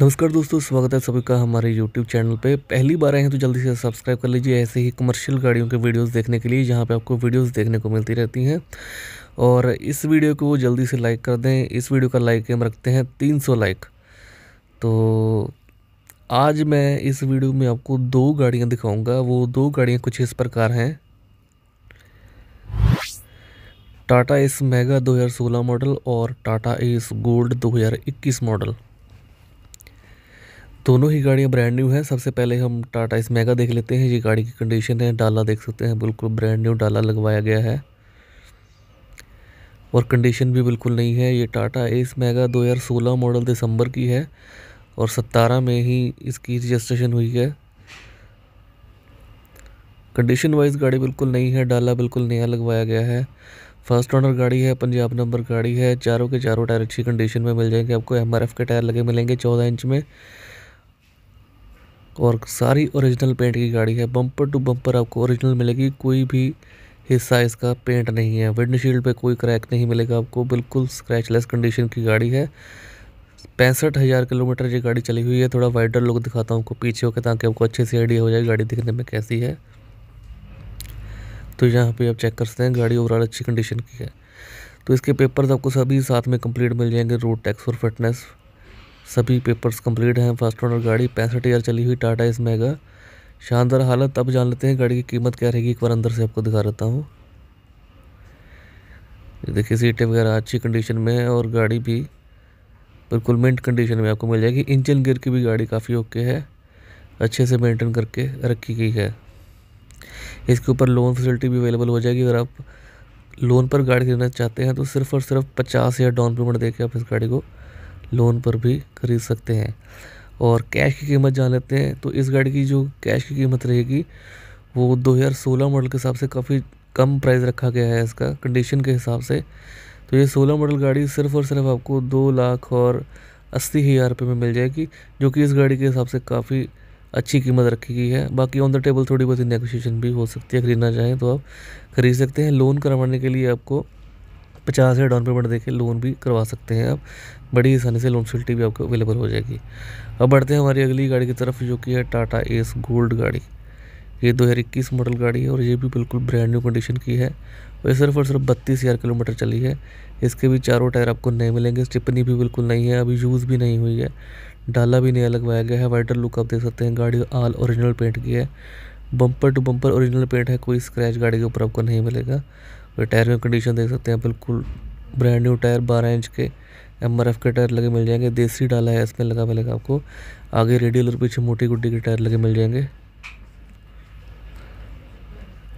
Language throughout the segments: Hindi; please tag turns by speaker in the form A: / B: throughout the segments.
A: नमस्कार दोस्तों स्वागत है सभी का हमारे YouTube चैनल पे पहली बार आए हैं तो जल्दी से सब्सक्राइब कर लीजिए ऐसे ही कमर्शियल गाड़ियों के वीडियोस देखने के लिए जहाँ पे आपको वीडियोस देखने को मिलती रहती हैं और इस वीडियो को जल्दी से लाइक कर दें इस वीडियो का लाइक हम रखते हैं 300 लाइक तो आज मैं इस वीडियो में आपको दो गाड़ियाँ दिखाऊँगा वो दो गाड़ियाँ कुछ इस प्रकार हैं टाटा एस मेगा दो मॉडल और टाटा एस गोल्ड दो मॉडल दोनों ही गाड़ियाँ ब्रांड न्यू हैं सबसे पहले हम टाटा इस मेगा देख लेते हैं ये गाड़ी की कंडीशन है डाला देख सकते हैं बिल्कुल ब्रांड न्यू डाला लगवाया गया है और कंडीशन भी बिल्कुल नहीं है ये टाटा एस मेगा 2016 मॉडल दिसंबर की है और 17 में ही इसकी रजिस्ट्रेशन हुई है कंडीशन वाइज गाड़ी बिल्कुल नहीं है डाला बिल्कुल नया लगवाया गया है फर्स्ट ऑनर गाड़ी है पंजाब नंबर गाड़ी है चारों के चारों टायर अच्छी कंडीशन में मिल जाएंगे आपको एम के टायर लगे मिलेंगे चौदह इंच में और सारी ओरिजिनल पेंट की गाड़ी है बम्पर टू बम्पर आपको ओरिजिनल मिलेगी कोई भी हिस्सा इसका पेंट नहीं है विंडशील्ड पे कोई क्रैक नहीं मिलेगा आपको बिल्कुल स्क्रैचलेस कंडीशन की गाड़ी है पैंसठ हज़ार किलोमीटर ये गाड़ी चली हुई है थोड़ा वाइडर लुक दिखाता हूँ आपको पीछे होकर ताकि आपको अच्छे से आइडिया हो जाए गाड़ी दिखने में कैसी है तो यहाँ पर आप चेक कर सकते हैं गाड़ी ओवरऑल अच्छी कंडीशन की है तो इसके पेपर्स आपको सभी साथ में कंप्लीट मिल जाएंगे रोड टैक्स और फिटनेस सभी पेपर्स कंप्लीट हैं फर्स्ट ऑनर गाड़ी पैंसठ हज़ार चली हुई टाटा इस मेगा शानदार हालत अब जान लेते हैं गाड़ी की कीमत क्या रहेगी एक बार अंदर से आपको दिखा देता हूँ देखिए सीटें वगैरह अच्छी कंडीशन में है और गाड़ी भी बिल्कुल मिंट कंडीशन में आपको मिल जाएगी इंजन गियर की भी गाड़ी काफ़ी ओके है अच्छे से मेंटेन करके रखी गई है इसके ऊपर लोन फैसिलिटी भी अवेलेबल हो जाएगी अगर आप लोन पर गाड़ी खरीदना चाहते हैं तो सिर्फ और सिर्फ पचास हज़ार डाउन पेमेंट देके आप इस गाड़ी को लोन पर भी खरीद सकते हैं और कैश की कीमत जान लेते हैं तो इस गाड़ी की जो कैश की कीमत रहेगी वो 2016 मॉडल के हिसाब से काफ़ी कम प्राइस रखा गया है इसका कंडीशन के हिसाब से तो ये 16 मॉडल गाड़ी सिर्फ और सिर्फ आपको दो लाख और अस्सी हज़ार रुपये में मिल जाएगी जो कि इस गाड़ी के हिसाब से काफ़ी अच्छी कीमत रखी गई है बाकी ऑन द टेबल थोड़ी बहुत नेगोशिएशन भी हो सकती है खरीदना चाहें तो आप खरीद सकते हैं लोन करवाने के लिए आपको पचास हज़ार डाउन पेमेंट देके लोन भी करवा सकते हैं आप बड़ी आसानी से लोन फैसिलिटी भी आपको अवेलेबल हो जाएगी अब बढ़ते हैं हमारी अगली गाड़ी की तरफ जो कि है टाटा एस गोल्ड गाड़ी ये 2021 मॉडल गाड़ी है और ये भी बिल्कुल ब्रांड न्यू कंडीशन की है और ये सिर्फ और सिर्फ बत्तीस हज़ार किलोमीटर चली है इसके भी चारों टायर आपको नए मिलेंगे स्टिपनी भी बिल्कुल नहीं है अभी यूज़ भी नहीं हुई है डाला भी नया लगवाया गया है वाइटर लुक आप देख सकते हैं गाड़ी आल ओरिजिनल पेंट की है bumper to bumper original paint है कोई स्क्रैच गाड़ी के ऊपर आपको नहीं मिलेगा और टायर की कंडीशन देख सकते हैं बिल्कुल ब्रांड न्यू टायर बारह इंच के एम आर एफ के टायर लगे मिल जाएंगे देसी डाला है इसमें लगा मिलेगा आपको आगे रेडियल और पीछे मोटी गुड्डी के टायर लगे मिल जाएंगे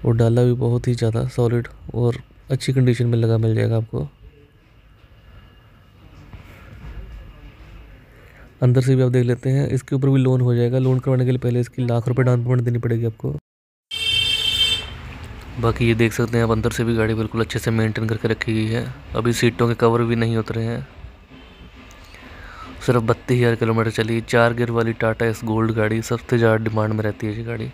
A: और डाला भी बहुत ही ज़्यादा सॉलिड और अच्छी कंडीशन में लगा मिल जाएगा आपको अंदर से भी आप देख लेते हैं इसके ऊपर भी लोन हो जाएगा लोन करवाने के लिए पहले इसकी लाख रुपए डाउन पेमेंट देनी पड़ेगी आपको बाकी ये देख सकते हैं आप अंदर से भी गाड़ी बिल्कुल अच्छे से मेंटेन करके रखी गई है अभी सीटों के कवर भी नहीं उतरे हैं सिर्फ बत्तीस हज़ार किलोमीटर चली चार गियर वाली टाटा एस गोल्ड गाड़ी सबसे ज़्यादा डिमांड में रहती है ये गाड़ी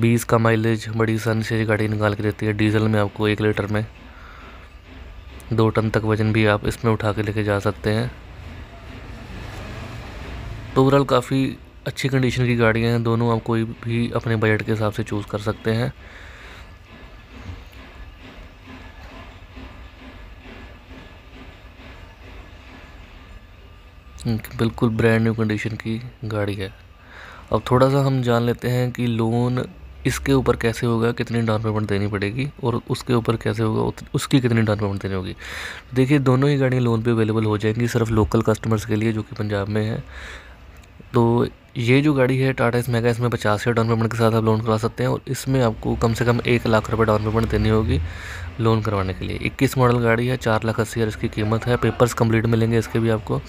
A: बीस का माइलेज बड़ी सन से ये गाड़ी निकाल के देती है डीजल में आपको एक लीटर में दो टन तक वज़न भी आप इसमें उठा के लेके जा सकते हैं तो ओवरऑल काफ़ी अच्छी कंडीशन की गाड़ियाँ हैं दोनों आप कोई भी अपने बजट के हिसाब से चूज़ कर सकते हैं हम्म, बिल्कुल ब्रांड न्यू कंडीशन की गाड़ी है अब थोड़ा सा हम जान लेते हैं कि लोन इसके ऊपर कैसे होगा कितनी डाउन पेमेंट देनी पड़ेगी और उसके ऊपर कैसे होगा उसकी कितनी डाउन पेमेंट देनी होगी देखिए दोनों ही गाड़ियाँ लोन पे अवेलेबल हो जाएंगी सिर्फ लोकल कस्टमर्स के लिए जो कि पंजाब में है तो ये जो गाड़ी है टाटा इस मेगा इसमें पचास हज़ार डाउन पेमेंट के साथ आप लोन करवा सकते हैं और इसमें आपको कम से कम एक लाख रुपए डाउन पेमेंट देनी होगी लोन करवाने के लिए इक्कीस मॉडल गाड़ी है चार लाख अस्सी हज़ार इसकी कीमत है पेपर्स कंप्लीट मिलेंगे इसके भी आपको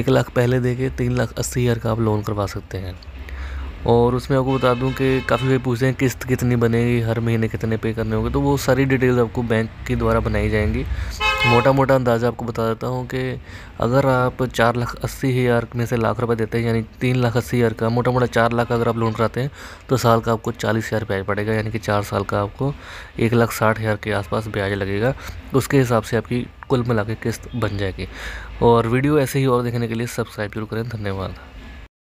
A: एक लाख पहले दे के तीन लाख अस्सी हज़ार का आप लोन करवा सकते हैं और उसमें आपको बता दूँ कि काफ़ी भाई पूछते हैं किस्त कितनी बनेगी हर महीने कितने पे करने होंगे तो वो सारी डिटेल्स आपको बैंक के द्वारा बनाई जाएंगी मोटा मोटा अंदाज़ा आपको बता देता हूँ कि अगर आप चार लाख अस्सी हज़ार में से लाख रुपए देते हैं यानी तीन लाख अस्सी हज़ार का मोटा मोटा चार लाख अगर आप लोन कराते हैं तो साल का आपको चालीस हज़ार ब्याज पड़ेगा यानी कि चार साल का आपको एक लाख साठ हज़ार के आसपास ब्याज लगेगा उसके हिसाब से आपकी कुल मिला किस्त बन जाएगी और वीडियो ऐसे ही और देखने के लिए सब्सक्राइब जरूर करें धन्यवाद